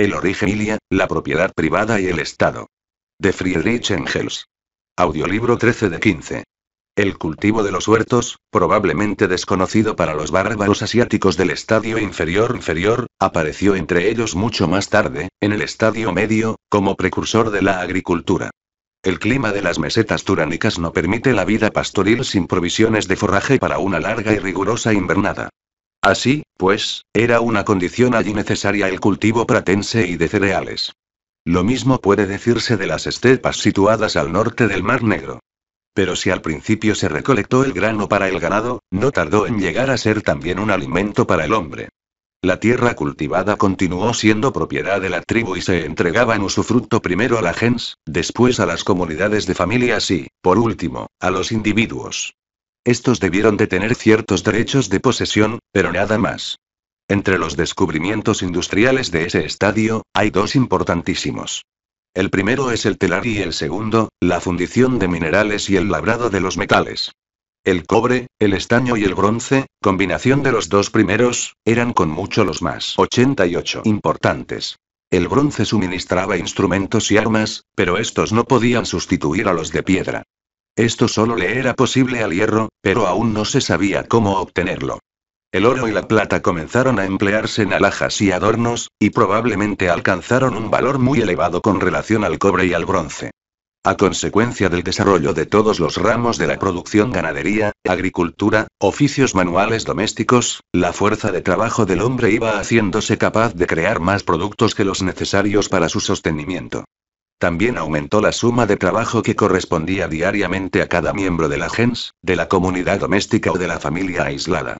El origen Ilia, la propiedad privada y el Estado. De Friedrich Engels. Audiolibro 13 de 15. El cultivo de los huertos, probablemente desconocido para los bárbaros asiáticos del estadio inferior inferior, apareció entre ellos mucho más tarde, en el estadio medio, como precursor de la agricultura. El clima de las mesetas turánicas no permite la vida pastoril sin provisiones de forraje para una larga y rigurosa invernada. Así, pues, era una condición allí necesaria el cultivo pratense y de cereales. Lo mismo puede decirse de las estepas situadas al norte del Mar Negro. Pero si al principio se recolectó el grano para el ganado, no tardó en llegar a ser también un alimento para el hombre. La tierra cultivada continuó siendo propiedad de la tribu y se entregaba en usufructo primero a la gens, después a las comunidades de familias y, por último, a los individuos. Estos debieron de tener ciertos derechos de posesión, pero nada más. Entre los descubrimientos industriales de ese estadio, hay dos importantísimos. El primero es el telar y el segundo, la fundición de minerales y el labrado de los metales. El cobre, el estaño y el bronce, combinación de los dos primeros, eran con mucho los más 88 importantes. El bronce suministraba instrumentos y armas, pero estos no podían sustituir a los de piedra. Esto solo le era posible al hierro, pero aún no se sabía cómo obtenerlo. El oro y la plata comenzaron a emplearse en alhajas y adornos, y probablemente alcanzaron un valor muy elevado con relación al cobre y al bronce. A consecuencia del desarrollo de todos los ramos de la producción ganadería, agricultura, oficios manuales domésticos, la fuerza de trabajo del hombre iba haciéndose capaz de crear más productos que los necesarios para su sostenimiento. También aumentó la suma de trabajo que correspondía diariamente a cada miembro de la gens, de la comunidad doméstica o de la familia aislada.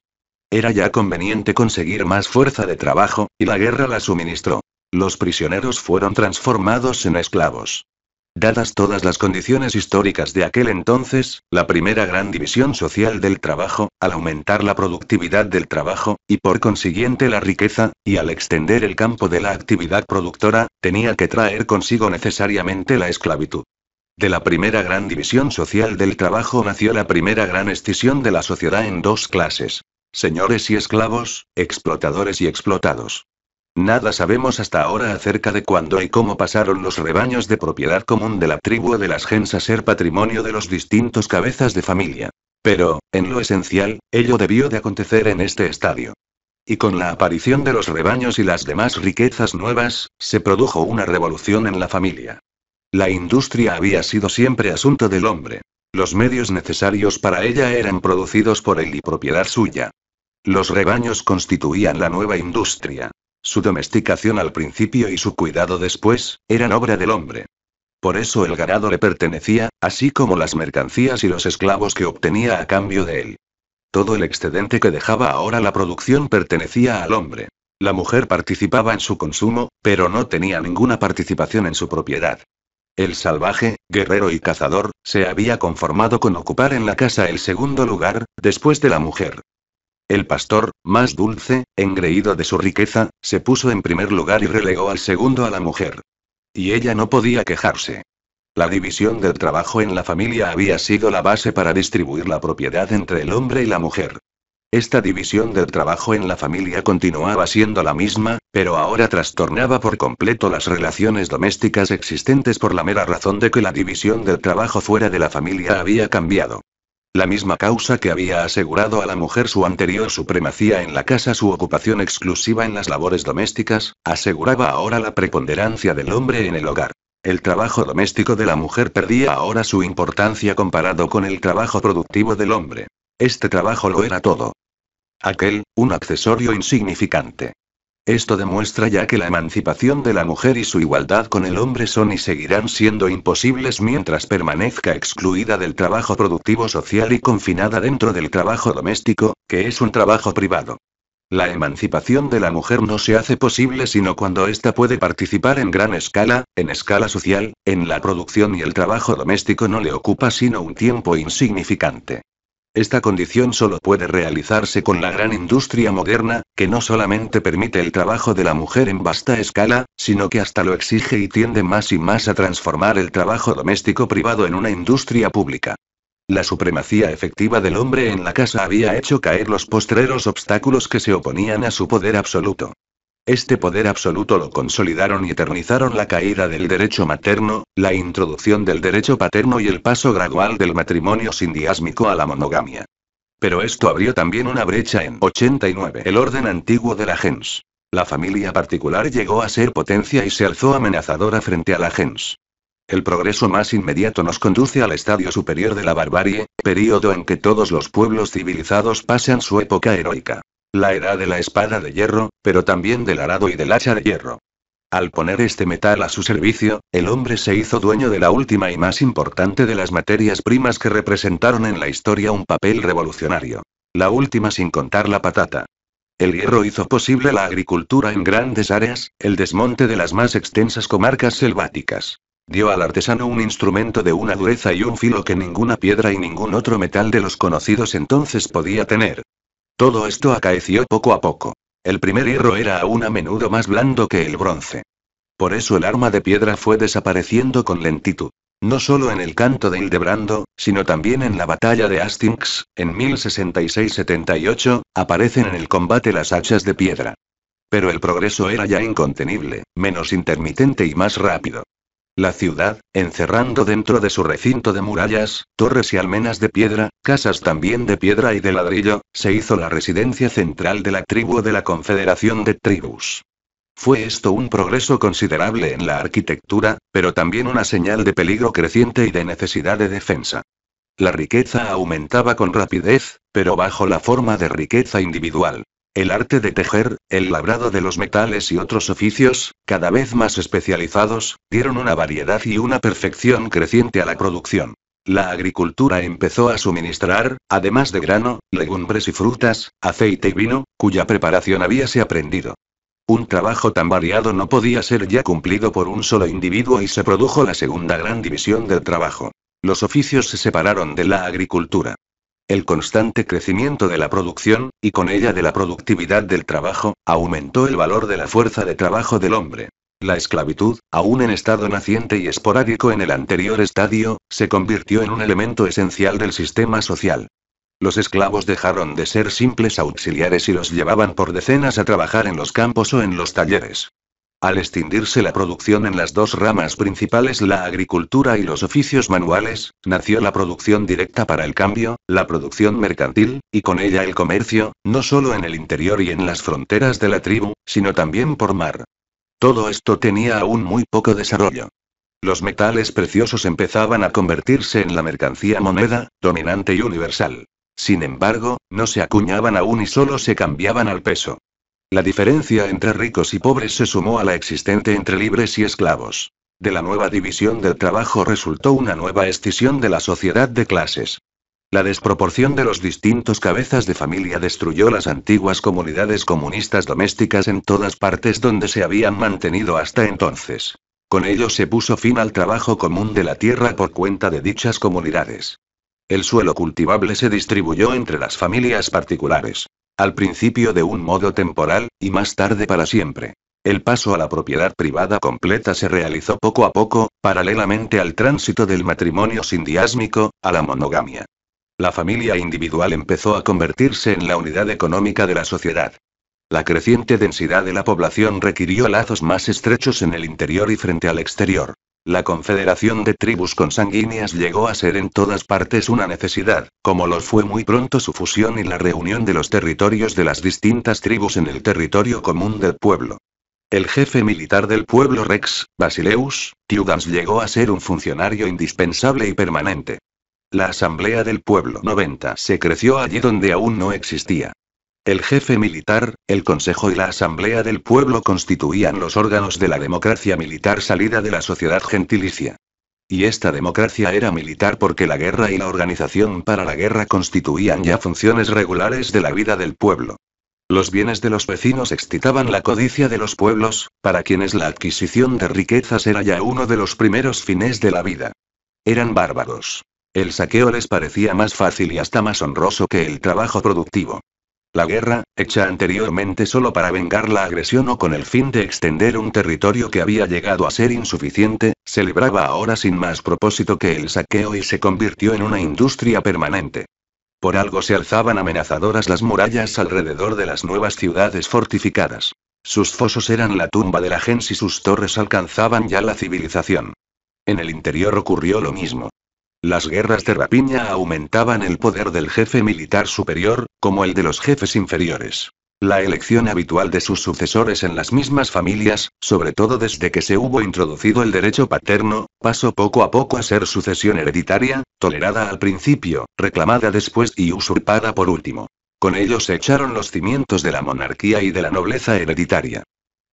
Era ya conveniente conseguir más fuerza de trabajo, y la guerra la suministró. Los prisioneros fueron transformados en esclavos. Dadas todas las condiciones históricas de aquel entonces, la primera gran división social del trabajo, al aumentar la productividad del trabajo, y por consiguiente la riqueza, y al extender el campo de la actividad productora, tenía que traer consigo necesariamente la esclavitud. De la primera gran división social del trabajo nació la primera gran escisión de la sociedad en dos clases. Señores y esclavos, explotadores y explotados. Nada sabemos hasta ahora acerca de cuándo y cómo pasaron los rebaños de propiedad común de la tribu de las gens a ser patrimonio de los distintos cabezas de familia. Pero, en lo esencial, ello debió de acontecer en este estadio. Y con la aparición de los rebaños y las demás riquezas nuevas, se produjo una revolución en la familia. La industria había sido siempre asunto del hombre. Los medios necesarios para ella eran producidos por él y propiedad suya. Los rebaños constituían la nueva industria. Su domesticación al principio y su cuidado después, eran obra del hombre. Por eso el ganado le pertenecía, así como las mercancías y los esclavos que obtenía a cambio de él. Todo el excedente que dejaba ahora la producción pertenecía al hombre. La mujer participaba en su consumo, pero no tenía ninguna participación en su propiedad. El salvaje, guerrero y cazador, se había conformado con ocupar en la casa el segundo lugar, después de la mujer. El pastor, más dulce, engreído de su riqueza, se puso en primer lugar y relegó al segundo a la mujer. Y ella no podía quejarse. La división del trabajo en la familia había sido la base para distribuir la propiedad entre el hombre y la mujer. Esta división del trabajo en la familia continuaba siendo la misma, pero ahora trastornaba por completo las relaciones domésticas existentes por la mera razón de que la división del trabajo fuera de la familia había cambiado. La misma causa que había asegurado a la mujer su anterior supremacía en la casa, su ocupación exclusiva en las labores domésticas, aseguraba ahora la preponderancia del hombre en el hogar. El trabajo doméstico de la mujer perdía ahora su importancia comparado con el trabajo productivo del hombre. Este trabajo lo era todo. Aquel, un accesorio insignificante. Esto demuestra ya que la emancipación de la mujer y su igualdad con el hombre son y seguirán siendo imposibles mientras permanezca excluida del trabajo productivo social y confinada dentro del trabajo doméstico, que es un trabajo privado. La emancipación de la mujer no se hace posible sino cuando ésta puede participar en gran escala, en escala social, en la producción y el trabajo doméstico no le ocupa sino un tiempo insignificante. Esta condición solo puede realizarse con la gran industria moderna, que no solamente permite el trabajo de la mujer en vasta escala, sino que hasta lo exige y tiende más y más a transformar el trabajo doméstico privado en una industria pública. La supremacía efectiva del hombre en la casa había hecho caer los postreros obstáculos que se oponían a su poder absoluto. Este poder absoluto lo consolidaron y eternizaron la caída del derecho materno, la introducción del derecho paterno y el paso gradual del matrimonio sindiásmico a la monogamia. Pero esto abrió también una brecha en 89. El orden antiguo de la gens. La familia particular llegó a ser potencia y se alzó amenazadora frente a la gens. El progreso más inmediato nos conduce al estadio superior de la barbarie, periodo en que todos los pueblos civilizados pasan su época heroica. La era de la espada de hierro, pero también del arado y del hacha de hierro. Al poner este metal a su servicio, el hombre se hizo dueño de la última y más importante de las materias primas que representaron en la historia un papel revolucionario. La última sin contar la patata. El hierro hizo posible la agricultura en grandes áreas, el desmonte de las más extensas comarcas selváticas. Dio al artesano un instrumento de una dureza y un filo que ninguna piedra y ningún otro metal de los conocidos entonces podía tener. Todo esto acaeció poco a poco. El primer hierro era aún a menudo más blando que el bronce. Por eso el arma de piedra fue desapareciendo con lentitud. No solo en el canto de Hildebrando, sino también en la batalla de Hastings, en 1066-78, aparecen en el combate las hachas de piedra. Pero el progreso era ya incontenible, menos intermitente y más rápido. La ciudad, encerrando dentro de su recinto de murallas, torres y almenas de piedra, casas también de piedra y de ladrillo, se hizo la residencia central de la tribu de la Confederación de Tribus. Fue esto un progreso considerable en la arquitectura, pero también una señal de peligro creciente y de necesidad de defensa. La riqueza aumentaba con rapidez, pero bajo la forma de riqueza individual. El arte de tejer, el labrado de los metales y otros oficios, cada vez más especializados, dieron una variedad y una perfección creciente a la producción. La agricultura empezó a suministrar, además de grano, legumbres y frutas, aceite y vino, cuya preparación habíase aprendido. Un trabajo tan variado no podía ser ya cumplido por un solo individuo y se produjo la segunda gran división del trabajo. Los oficios se separaron de la agricultura. El constante crecimiento de la producción, y con ella de la productividad del trabajo, aumentó el valor de la fuerza de trabajo del hombre. La esclavitud, aún en estado naciente y esporádico en el anterior estadio, se convirtió en un elemento esencial del sistema social. Los esclavos dejaron de ser simples auxiliares y los llevaban por decenas a trabajar en los campos o en los talleres. Al extinguirse la producción en las dos ramas principales, la agricultura y los oficios manuales, nació la producción directa para el cambio, la producción mercantil, y con ella el comercio, no solo en el interior y en las fronteras de la tribu, sino también por mar. Todo esto tenía aún muy poco desarrollo. Los metales preciosos empezaban a convertirse en la mercancía moneda, dominante y universal. Sin embargo, no se acuñaban aún y solo se cambiaban al peso. La diferencia entre ricos y pobres se sumó a la existente entre libres y esclavos. De la nueva división del trabajo resultó una nueva escisión de la sociedad de clases. La desproporción de los distintos cabezas de familia destruyó las antiguas comunidades comunistas domésticas en todas partes donde se habían mantenido hasta entonces. Con ello se puso fin al trabajo común de la tierra por cuenta de dichas comunidades. El suelo cultivable se distribuyó entre las familias particulares. Al principio de un modo temporal, y más tarde para siempre. El paso a la propiedad privada completa se realizó poco a poco, paralelamente al tránsito del matrimonio sindiásmico, a la monogamia. La familia individual empezó a convertirse en la unidad económica de la sociedad. La creciente densidad de la población requirió lazos más estrechos en el interior y frente al exterior. La confederación de tribus consanguíneas llegó a ser en todas partes una necesidad, como lo fue muy pronto su fusión y la reunión de los territorios de las distintas tribus en el territorio común del pueblo. El jefe militar del pueblo Rex, Basileus, Tiudans llegó a ser un funcionario indispensable y permanente. La Asamblea del Pueblo 90 se creció allí donde aún no existía. El jefe militar, el Consejo y la Asamblea del Pueblo constituían los órganos de la democracia militar salida de la sociedad gentilicia. Y esta democracia era militar porque la guerra y la organización para la guerra constituían ya funciones regulares de la vida del pueblo. Los bienes de los vecinos excitaban la codicia de los pueblos, para quienes la adquisición de riquezas era ya uno de los primeros fines de la vida. Eran bárbaros. El saqueo les parecía más fácil y hasta más honroso que el trabajo productivo. La guerra, hecha anteriormente solo para vengar la agresión o con el fin de extender un territorio que había llegado a ser insuficiente, se libraba ahora sin más propósito que el saqueo y se convirtió en una industria permanente. Por algo se alzaban amenazadoras las murallas alrededor de las nuevas ciudades fortificadas. Sus fosos eran la tumba de la gens y sus torres alcanzaban ya la civilización. En el interior ocurrió lo mismo. Las guerras de rapiña aumentaban el poder del jefe militar superior, como el de los jefes inferiores. La elección habitual de sus sucesores en las mismas familias, sobre todo desde que se hubo introducido el derecho paterno, pasó poco a poco a ser sucesión hereditaria, tolerada al principio, reclamada después y usurpada por último. Con ello se echaron los cimientos de la monarquía y de la nobleza hereditaria.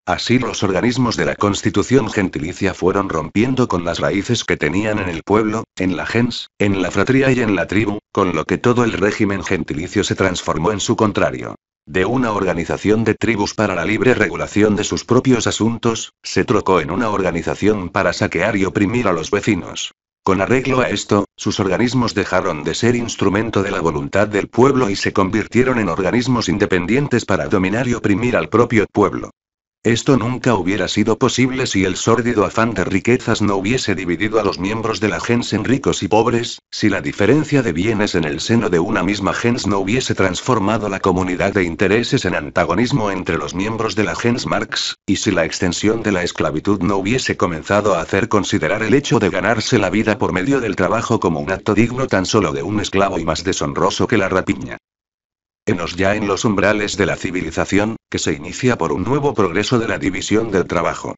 Así los organismos de la constitución gentilicia fueron rompiendo con las raíces que tenían en el pueblo, en la gens, en la fratría y en la tribu, con lo que todo el régimen gentilicio se transformó en su contrario. De una organización de tribus para la libre regulación de sus propios asuntos, se trocó en una organización para saquear y oprimir a los vecinos. Con arreglo a esto, sus organismos dejaron de ser instrumento de la voluntad del pueblo y se convirtieron en organismos independientes para dominar y oprimir al propio pueblo. Esto nunca hubiera sido posible si el sórdido afán de riquezas no hubiese dividido a los miembros de la gens en ricos y pobres, si la diferencia de bienes en el seno de una misma gens no hubiese transformado la comunidad de intereses en antagonismo entre los miembros de la gens Marx, y si la extensión de la esclavitud no hubiese comenzado a hacer considerar el hecho de ganarse la vida por medio del trabajo como un acto digno tan solo de un esclavo y más deshonroso que la rapiña. Enos ya en los umbrales de la civilización, que se inicia por un nuevo progreso de la división del trabajo.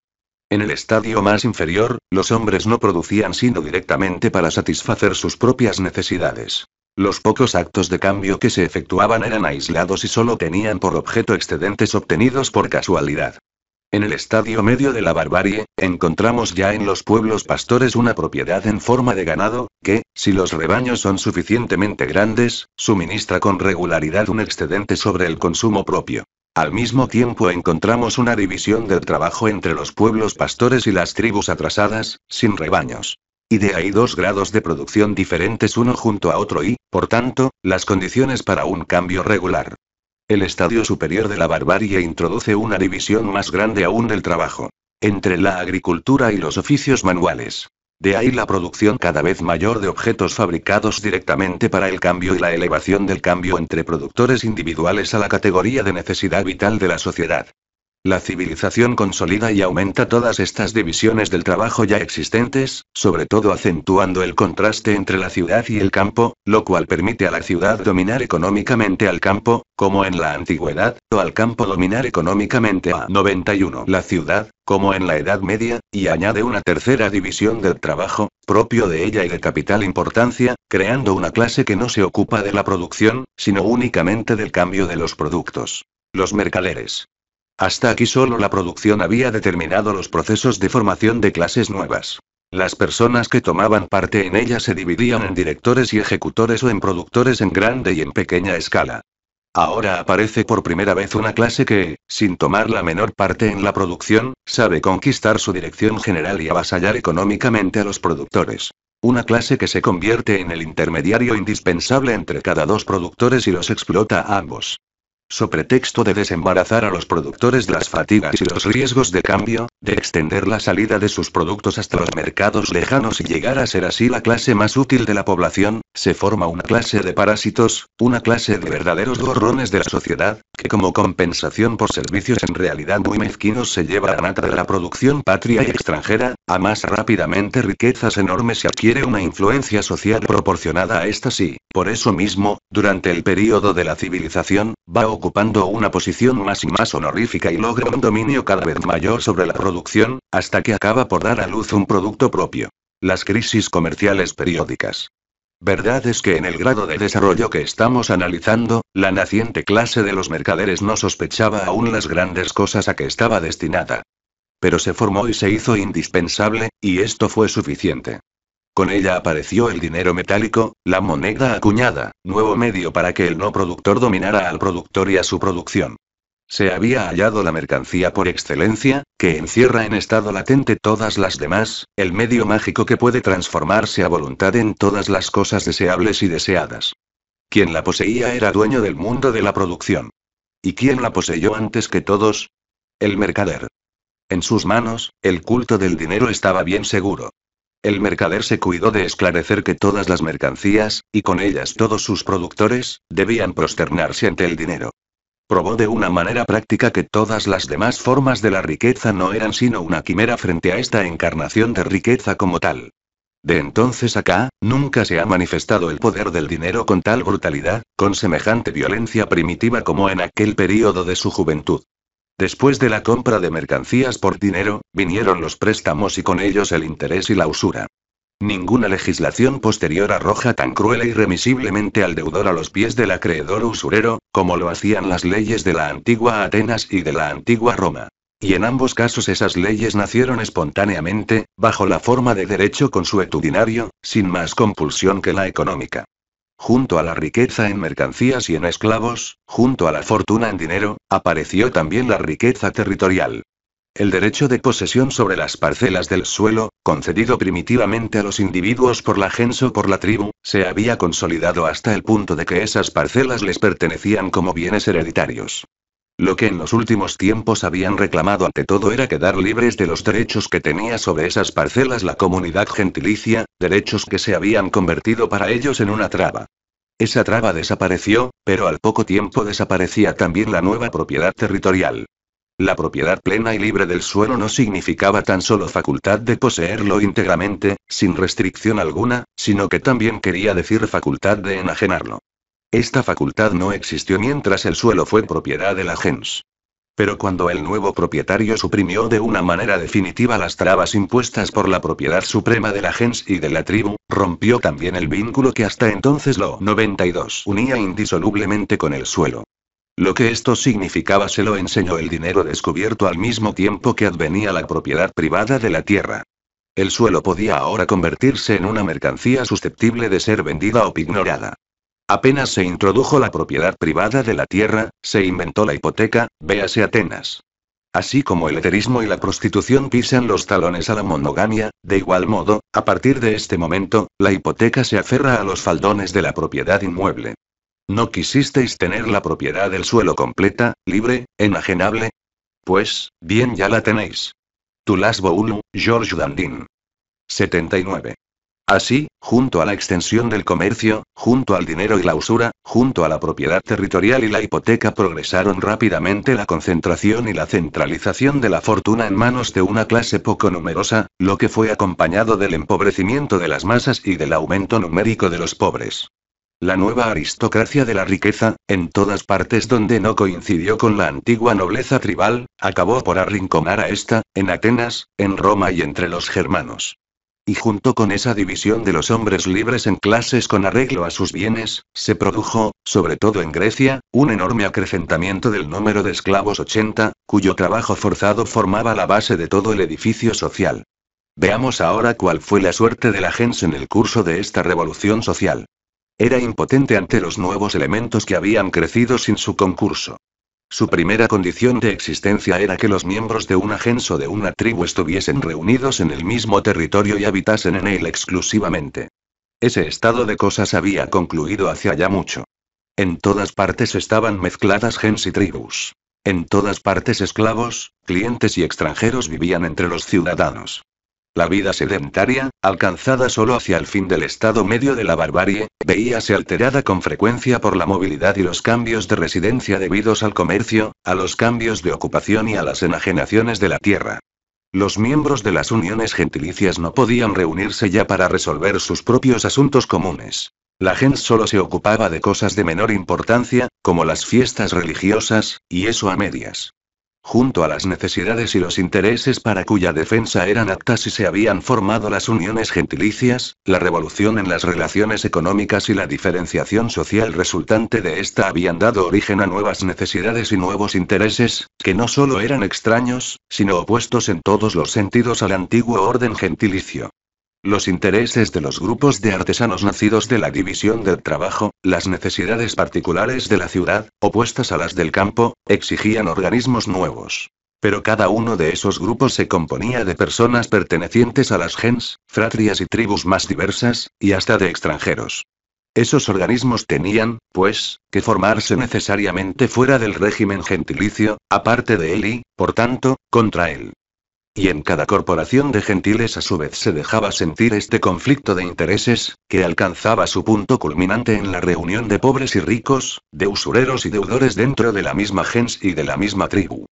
En el estadio más inferior, los hombres no producían sino directamente para satisfacer sus propias necesidades. Los pocos actos de cambio que se efectuaban eran aislados y solo tenían por objeto excedentes obtenidos por casualidad. En el estadio medio de la barbarie, encontramos ya en los pueblos pastores una propiedad en forma de ganado, que, si los rebaños son suficientemente grandes, suministra con regularidad un excedente sobre el consumo propio. Al mismo tiempo encontramos una división del trabajo entre los pueblos pastores y las tribus atrasadas, sin rebaños. Y de ahí dos grados de producción diferentes uno junto a otro y, por tanto, las condiciones para un cambio regular. El estadio superior de la barbarie introduce una división más grande aún del trabajo. Entre la agricultura y los oficios manuales. De ahí la producción cada vez mayor de objetos fabricados directamente para el cambio y la elevación del cambio entre productores individuales a la categoría de necesidad vital de la sociedad. La civilización consolida y aumenta todas estas divisiones del trabajo ya existentes, sobre todo acentuando el contraste entre la ciudad y el campo, lo cual permite a la ciudad dominar económicamente al campo, como en la antigüedad, o al campo dominar económicamente a 91 la ciudad, como en la Edad Media, y añade una tercera división del trabajo, propio de ella y de capital importancia, creando una clase que no se ocupa de la producción, sino únicamente del cambio de los productos. Los mercaderes. Hasta aquí solo la producción había determinado los procesos de formación de clases nuevas. Las personas que tomaban parte en ella se dividían en directores y ejecutores o en productores en grande y en pequeña escala. Ahora aparece por primera vez una clase que, sin tomar la menor parte en la producción, sabe conquistar su dirección general y avasallar económicamente a los productores. Una clase que se convierte en el intermediario indispensable entre cada dos productores y los explota a ambos so pretexto de desembarazar a los productores de las fatigas y los riesgos de cambio, de extender la salida de sus productos hasta los mercados lejanos y llegar a ser así la clase más útil de la población, se forma una clase de parásitos, una clase de verdaderos gorrones de la sociedad, que como compensación por servicios en realidad muy mezquinos se lleva a nata de la producción patria y extranjera, a más rápidamente riquezas enormes y adquiere una influencia social proporcionada a estas y, por eso mismo, durante el período de la civilización, va a ocupando una posición más y más honorífica y logra un dominio cada vez mayor sobre la producción, hasta que acaba por dar a luz un producto propio. Las crisis comerciales periódicas. Verdad es que en el grado de desarrollo que estamos analizando, la naciente clase de los mercaderes no sospechaba aún las grandes cosas a que estaba destinada. Pero se formó y se hizo indispensable, y esto fue suficiente. Con ella apareció el dinero metálico, la moneda acuñada, nuevo medio para que el no productor dominara al productor y a su producción. Se había hallado la mercancía por excelencia, que encierra en estado latente todas las demás, el medio mágico que puede transformarse a voluntad en todas las cosas deseables y deseadas. Quien la poseía era dueño del mundo de la producción. ¿Y quién la poseyó antes que todos? El mercader. En sus manos, el culto del dinero estaba bien seguro. El mercader se cuidó de esclarecer que todas las mercancías, y con ellas todos sus productores, debían prosternarse ante el dinero. Probó de una manera práctica que todas las demás formas de la riqueza no eran sino una quimera frente a esta encarnación de riqueza como tal. De entonces acá, nunca se ha manifestado el poder del dinero con tal brutalidad, con semejante violencia primitiva como en aquel período de su juventud. Después de la compra de mercancías por dinero, vinieron los préstamos y con ellos el interés y la usura. Ninguna legislación posterior arroja tan cruel e irremisiblemente al deudor a los pies del acreedor usurero, como lo hacían las leyes de la antigua Atenas y de la antigua Roma. Y en ambos casos esas leyes nacieron espontáneamente, bajo la forma de derecho consuetudinario, sin más compulsión que la económica. Junto a la riqueza en mercancías y en esclavos, junto a la fortuna en dinero, apareció también la riqueza territorial. El derecho de posesión sobre las parcelas del suelo, concedido primitivamente a los individuos por la gens o por la tribu, se había consolidado hasta el punto de que esas parcelas les pertenecían como bienes hereditarios. Lo que en los últimos tiempos habían reclamado ante todo era quedar libres de los derechos que tenía sobre esas parcelas la comunidad gentilicia, derechos que se habían convertido para ellos en una traba. Esa traba desapareció, pero al poco tiempo desaparecía también la nueva propiedad territorial. La propiedad plena y libre del suelo no significaba tan solo facultad de poseerlo íntegramente, sin restricción alguna, sino que también quería decir facultad de enajenarlo. Esta facultad no existió mientras el suelo fue propiedad de la gens. Pero cuando el nuevo propietario suprimió de una manera definitiva las trabas impuestas por la propiedad suprema de la gens y de la tribu, rompió también el vínculo que hasta entonces lo 92 unía indisolublemente con el suelo. Lo que esto significaba se lo enseñó el dinero descubierto al mismo tiempo que advenía la propiedad privada de la tierra. El suelo podía ahora convertirse en una mercancía susceptible de ser vendida o pignorada. Apenas se introdujo la propiedad privada de la tierra, se inventó la hipoteca, véase Atenas. Así como el heterismo y la prostitución pisan los talones a la monogamia, de igual modo, a partir de este momento, la hipoteca se aferra a los faldones de la propiedad inmueble. ¿No quisisteis tener la propiedad del suelo completa, libre, enajenable? Pues, bien ya la tenéis. Tulas Boulu, George Dandin. 79. Así, junto a la extensión del comercio, junto al dinero y la usura, junto a la propiedad territorial y la hipoteca progresaron rápidamente la concentración y la centralización de la fortuna en manos de una clase poco numerosa, lo que fue acompañado del empobrecimiento de las masas y del aumento numérico de los pobres. La nueva aristocracia de la riqueza, en todas partes donde no coincidió con la antigua nobleza tribal, acabó por arrinconar a esta, en Atenas, en Roma y entre los germanos. Y junto con esa división de los hombres libres en clases con arreglo a sus bienes, se produjo, sobre todo en Grecia, un enorme acrecentamiento del número de esclavos 80, cuyo trabajo forzado formaba la base de todo el edificio social. Veamos ahora cuál fue la suerte de la gens en el curso de esta revolución social. Era impotente ante los nuevos elementos que habían crecido sin su concurso. Su primera condición de existencia era que los miembros de un gens o de una tribu estuviesen reunidos en el mismo territorio y habitasen en él exclusivamente. Ese estado de cosas había concluido hacia ya mucho. En todas partes estaban mezcladas gens y tribus. En todas partes esclavos, clientes y extranjeros vivían entre los ciudadanos. La vida sedentaria, alcanzada solo hacia el fin del estado medio de la barbarie, veíase alterada con frecuencia por la movilidad y los cambios de residencia debidos al comercio, a los cambios de ocupación y a las enajenaciones de la tierra. Los miembros de las uniones gentilicias no podían reunirse ya para resolver sus propios asuntos comunes. La gente solo se ocupaba de cosas de menor importancia, como las fiestas religiosas, y eso a medias junto a las necesidades y los intereses para cuya defensa eran aptas y se habían formado las uniones gentilicias, la revolución en las relaciones económicas y la diferenciación social resultante de esta habían dado origen a nuevas necesidades y nuevos intereses, que no solo eran extraños, sino opuestos en todos los sentidos al antiguo orden gentilicio. Los intereses de los grupos de artesanos nacidos de la división del trabajo, las necesidades particulares de la ciudad, opuestas a las del campo, exigían organismos nuevos. Pero cada uno de esos grupos se componía de personas pertenecientes a las gens, fratrias y tribus más diversas, y hasta de extranjeros. Esos organismos tenían, pues, que formarse necesariamente fuera del régimen gentilicio, aparte de él y, por tanto, contra él. Y en cada corporación de gentiles a su vez se dejaba sentir este conflicto de intereses, que alcanzaba su punto culminante en la reunión de pobres y ricos, de usureros y deudores dentro de la misma gens y de la misma tribu.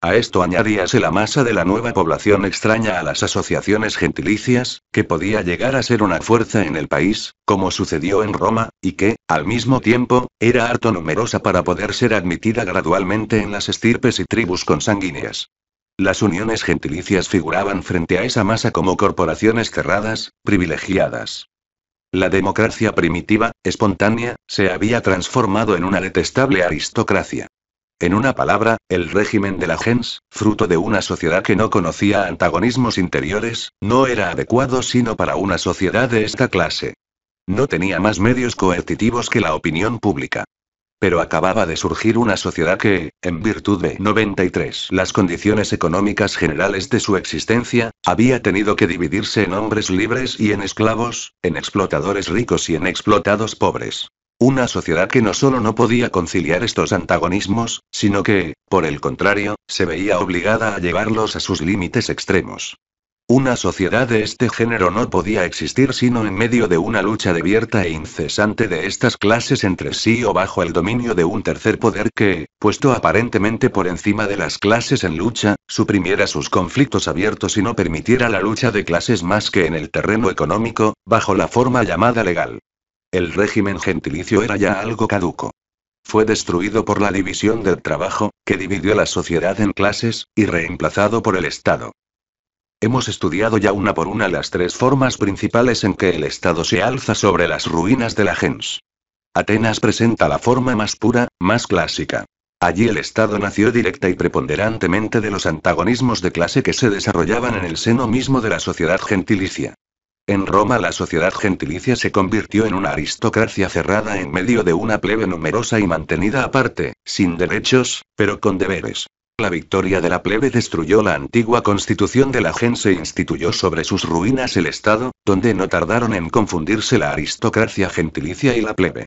A esto añadíase la masa de la nueva población extraña a las asociaciones gentilicias, que podía llegar a ser una fuerza en el país, como sucedió en Roma, y que, al mismo tiempo, era harto numerosa para poder ser admitida gradualmente en las estirpes y tribus consanguíneas. Las uniones gentilicias figuraban frente a esa masa como corporaciones cerradas, privilegiadas. La democracia primitiva, espontánea, se había transformado en una detestable aristocracia. En una palabra, el régimen de la gens, fruto de una sociedad que no conocía antagonismos interiores, no era adecuado sino para una sociedad de esta clase. No tenía más medios coercitivos que la opinión pública pero acababa de surgir una sociedad que, en virtud de 93 las condiciones económicas generales de su existencia, había tenido que dividirse en hombres libres y en esclavos, en explotadores ricos y en explotados pobres. Una sociedad que no solo no podía conciliar estos antagonismos, sino que, por el contrario, se veía obligada a llevarlos a sus límites extremos. Una sociedad de este género no podía existir sino en medio de una lucha abierta e incesante de estas clases entre sí o bajo el dominio de un tercer poder que, puesto aparentemente por encima de las clases en lucha, suprimiera sus conflictos abiertos y no permitiera la lucha de clases más que en el terreno económico, bajo la forma llamada legal. El régimen gentilicio era ya algo caduco fue destruido por la división del trabajo, que dividió la sociedad en clases, y reemplazado por el Estado. Hemos estudiado ya una por una las tres formas principales en que el Estado se alza sobre las ruinas de la gens. Atenas presenta la forma más pura, más clásica. Allí el Estado nació directa y preponderantemente de los antagonismos de clase que se desarrollaban en el seno mismo de la sociedad gentilicia. En Roma la sociedad gentilicia se convirtió en una aristocracia cerrada en medio de una plebe numerosa y mantenida aparte, sin derechos, pero con deberes. La victoria de la plebe destruyó la antigua constitución de la gens e instituyó sobre sus ruinas el Estado, donde no tardaron en confundirse la aristocracia gentilicia y la plebe.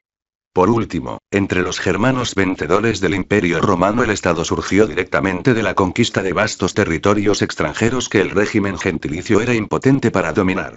Por último, entre los germanos vencedores del Imperio Romano el Estado surgió directamente de la conquista de vastos territorios extranjeros que el régimen gentilicio era impotente para dominar.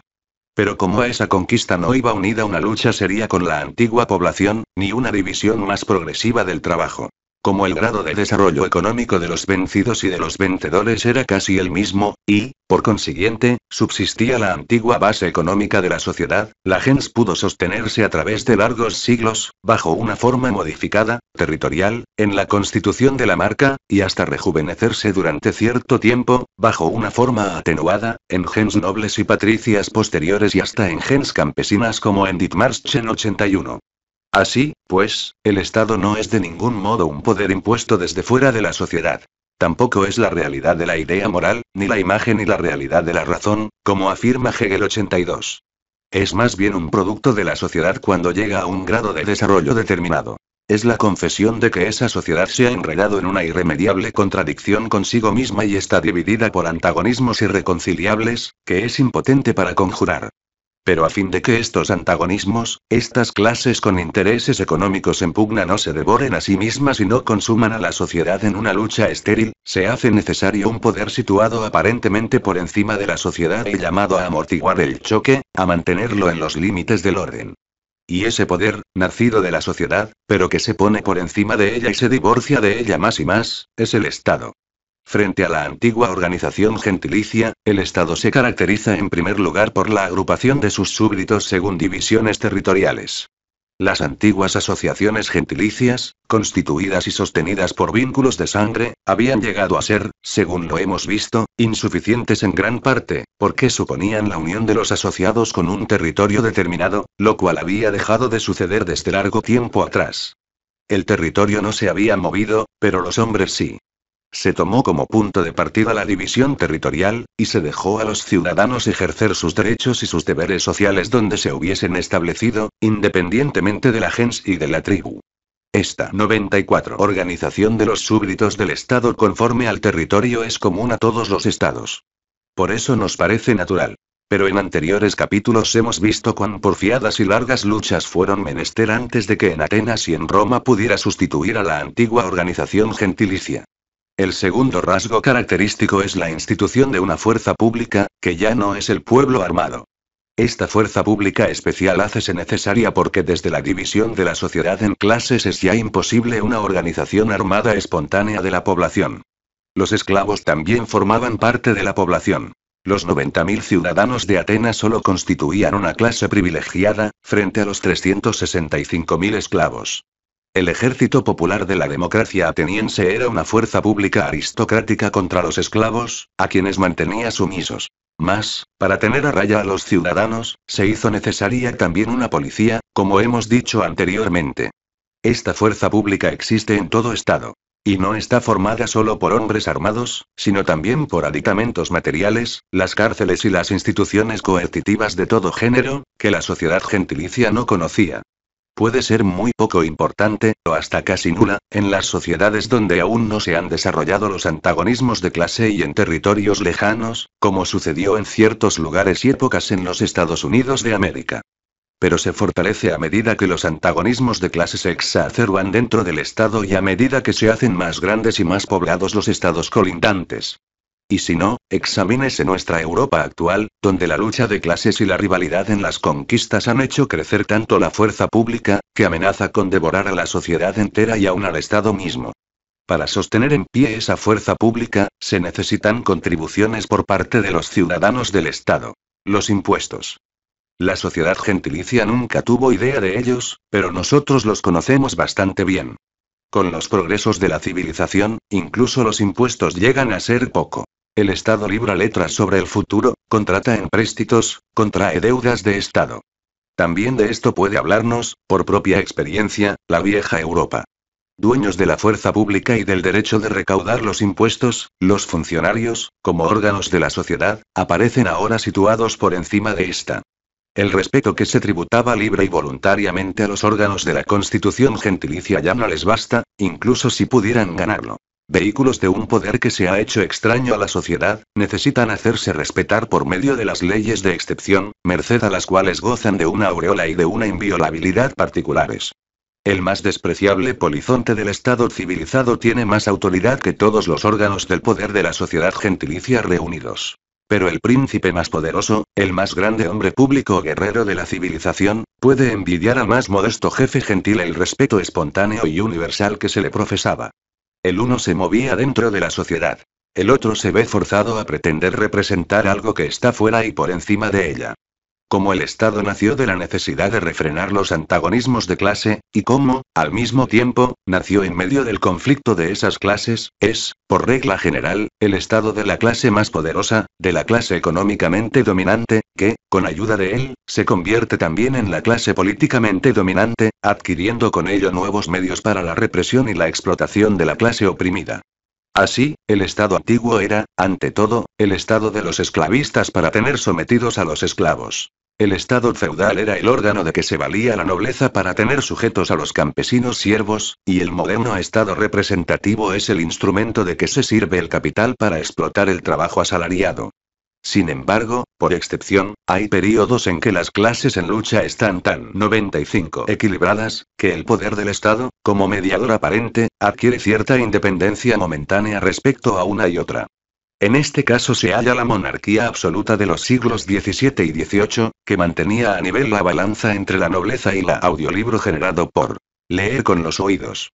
Pero como a esa conquista no iba unida una lucha seria con la antigua población, ni una división más progresiva del trabajo como el grado de desarrollo económico de los vencidos y de los vencedores era casi el mismo, y, por consiguiente, subsistía la antigua base económica de la sociedad, la gens pudo sostenerse a través de largos siglos, bajo una forma modificada, territorial, en la constitución de la marca, y hasta rejuvenecerse durante cierto tiempo, bajo una forma atenuada, en gens nobles y patricias posteriores y hasta en gens campesinas como en Dithmarschen 81. Así, pues, el Estado no es de ningún modo un poder impuesto desde fuera de la sociedad. Tampoco es la realidad de la idea moral, ni la imagen ni la realidad de la razón, como afirma Hegel 82. Es más bien un producto de la sociedad cuando llega a un grado de desarrollo determinado. Es la confesión de que esa sociedad se ha enredado en una irremediable contradicción consigo misma y está dividida por antagonismos irreconciliables, que es impotente para conjurar pero a fin de que estos antagonismos, estas clases con intereses económicos en pugna no se devoren a sí mismas y no consuman a la sociedad en una lucha estéril, se hace necesario un poder situado aparentemente por encima de la sociedad y llamado a amortiguar el choque, a mantenerlo en los límites del orden. Y ese poder, nacido de la sociedad, pero que se pone por encima de ella y se divorcia de ella más y más, es el Estado. Frente a la antigua organización gentilicia, el Estado se caracteriza en primer lugar por la agrupación de sus súbditos según divisiones territoriales. Las antiguas asociaciones gentilicias, constituidas y sostenidas por vínculos de sangre, habían llegado a ser, según lo hemos visto, insuficientes en gran parte, porque suponían la unión de los asociados con un territorio determinado, lo cual había dejado de suceder desde largo tiempo atrás. El territorio no se había movido, pero los hombres sí. Se tomó como punto de partida la división territorial, y se dejó a los ciudadanos ejercer sus derechos y sus deberes sociales donde se hubiesen establecido, independientemente de la gens y de la tribu. Esta 94 organización de los súbditos del Estado conforme al territorio es común a todos los estados. Por eso nos parece natural. Pero en anteriores capítulos hemos visto cuán porfiadas y largas luchas fueron menester antes de que en Atenas y en Roma pudiera sustituir a la antigua organización gentilicia. El segundo rasgo característico es la institución de una fuerza pública, que ya no es el pueblo armado. Esta fuerza pública especial hacese necesaria porque desde la división de la sociedad en clases es ya imposible una organización armada espontánea de la población. Los esclavos también formaban parte de la población. Los 90.000 ciudadanos de Atenas solo constituían una clase privilegiada, frente a los 365.000 esclavos. El Ejército Popular de la Democracia Ateniense era una fuerza pública aristocrática contra los esclavos, a quienes mantenía sumisos. Más, para tener a raya a los ciudadanos, se hizo necesaria también una policía, como hemos dicho anteriormente. Esta fuerza pública existe en todo Estado. Y no está formada solo por hombres armados, sino también por aditamentos materiales, las cárceles y las instituciones coercitivas de todo género, que la sociedad gentilicia no conocía puede ser muy poco importante, o hasta casi nula, en las sociedades donde aún no se han desarrollado los antagonismos de clase y en territorios lejanos, como sucedió en ciertos lugares y épocas en los Estados Unidos de América. Pero se fortalece a medida que los antagonismos de clase se exacerban dentro del Estado y a medida que se hacen más grandes y más poblados los estados colindantes. Y si no, examínese nuestra Europa actual, donde la lucha de clases y la rivalidad en las conquistas han hecho crecer tanto la fuerza pública, que amenaza con devorar a la sociedad entera y aún al Estado mismo. Para sostener en pie esa fuerza pública, se necesitan contribuciones por parte de los ciudadanos del Estado. Los impuestos. La sociedad gentilicia nunca tuvo idea de ellos, pero nosotros los conocemos bastante bien. Con los progresos de la civilización, incluso los impuestos llegan a ser poco. El Estado libra letras sobre el futuro, contrata empréstitos, contrae deudas de Estado. También de esto puede hablarnos, por propia experiencia, la vieja Europa. Dueños de la fuerza pública y del derecho de recaudar los impuestos, los funcionarios, como órganos de la sociedad, aparecen ahora situados por encima de esta. El respeto que se tributaba libre y voluntariamente a los órganos de la Constitución gentilicia ya no les basta, incluso si pudieran ganarlo. Vehículos de un poder que se ha hecho extraño a la sociedad, necesitan hacerse respetar por medio de las leyes de excepción, merced a las cuales gozan de una aureola y de una inviolabilidad particulares. El más despreciable polizonte del Estado civilizado tiene más autoridad que todos los órganos del poder de la sociedad gentilicia reunidos. Pero el príncipe más poderoso, el más grande hombre público o guerrero de la civilización, puede envidiar al más modesto jefe gentil el respeto espontáneo y universal que se le profesaba. El uno se movía dentro de la sociedad. El otro se ve forzado a pretender representar algo que está fuera y por encima de ella como el Estado nació de la necesidad de refrenar los antagonismos de clase, y como, al mismo tiempo, nació en medio del conflicto de esas clases, es, por regla general, el Estado de la clase más poderosa, de la clase económicamente dominante, que, con ayuda de él, se convierte también en la clase políticamente dominante, adquiriendo con ello nuevos medios para la represión y la explotación de la clase oprimida. Así, el Estado antiguo era, ante todo, el Estado de los esclavistas para tener sometidos a los esclavos. El Estado feudal era el órgano de que se valía la nobleza para tener sujetos a los campesinos siervos, y el moderno Estado representativo es el instrumento de que se sirve el capital para explotar el trabajo asalariado. Sin embargo, por excepción, hay periodos en que las clases en lucha están tan 95 equilibradas, que el poder del Estado, como mediador aparente, adquiere cierta independencia momentánea respecto a una y otra. En este caso se halla la monarquía absoluta de los siglos XVII y XVIII, que mantenía a nivel la balanza entre la nobleza y la audiolibro generado por leer con los oídos.